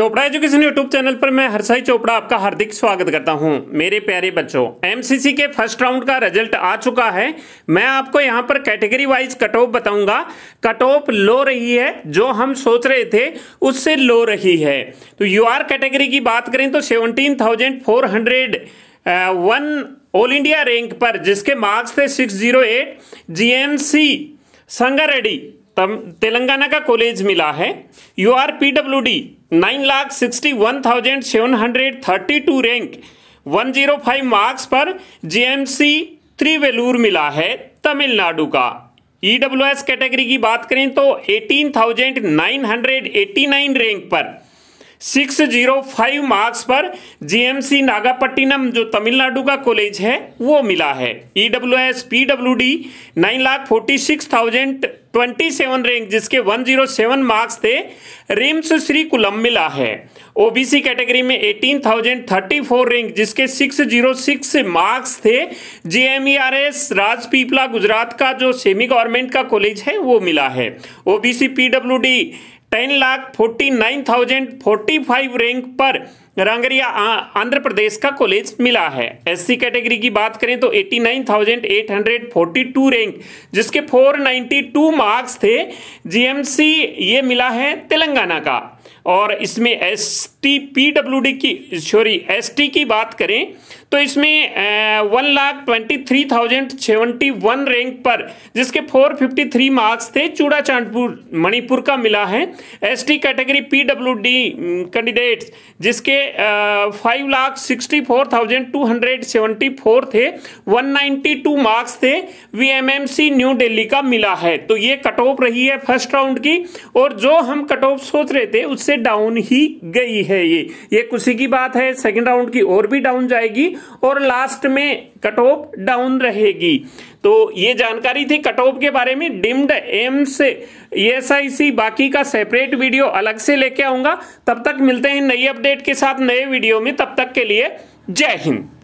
Chopra education YouTube channel पर मैं हरसाई चोपड़ा आपका हार्दिक स्वागत करता हूं मेरे प्यारे बच्चों एमसीसी के फर्स्ट राउंड का रिजल्ट आ चुका है मैं आपको यहां पर कैटेगरी वाइज कट ऑफ बताऊंगा कट ऑफ लो रही है जो हम सोच रहे थे उससे लो रही है तो यू आर कैटेगरी की बात करें तो seventeen one all India rank पर जिसके मार्क्स थे six zero eight G M C Sangareddy Telangana का कॉलेज मिला है U R P W D nine lakh sixty one thousand seven hundred thirty two rank one zero five marks पर G M C three Vellore मिला है तमिलनाडु का ई डब्ल्यू एस कैटेगरी की बात करें तो eighteen thousand nine hundred eighty nine rank पर six zero five marks पर जीएमसी नागापट्टिनम जो तमिलनाडु का कॉलेज है वो मिला है E W S P W D nine lakh forty six thousand twenty seven rank जिसके वन जीरो सेवन मार्क्स थे रिम्स श्री कुलम मिला है ओबीसी कैटेगरी में eighteen thousand thirty four rank जिसके सिक्स जीरो सिक्स मार्क्स थे J M R S Rajpipla Gujarat का जो semi government का कॉलेज है वो मिला है OBC P W D ten lakh forty nine thousand forty five rank पर रंगरिया आंध्र प्रदेश का कॉलेज मिला है एससी कैटेगरी की बात करें तो nine thousand eight hundred forty two rank जिसके फोर टू मार्क्स थे जीएमसी ये मिला है तेलंगाना का और इसमें S T P W D की सॉरी एस टी की बात करें तो इसमें one lakh twenty three thousand seventy one rank पर जिसके फोर फिफ्टी थ्री मार्क्स थे चूड़ा चांदपुर मणिपुर का मिला है S T category P W D candidates जिसके five lakh sixty four thousand two hundred seventy four थे वन नाइन्टी टू मार्क्स थे V M M C new Delhi का मिला है तो ये कट ऑफ रही है फर्स्ट राउंड की और जो हम कट ऑफ सोच रहे थे उससे डाउन ही गई है है ये ये खुशी की बात है सेकंड राउंड की और भी डाउन जाएगी और लास्ट में कट ऑफ डाउन रहेगी तो ये जानकारी थी कट ऑफ के बारे में डिम्ड एम्स से ईएसआईसी बाकी का सेपरेट वीडियो अलग से लेके आऊंगा तब तक मिलते हैं नई अपडेट के साथ नए वीडियो में तब तक के लिए जय हिंद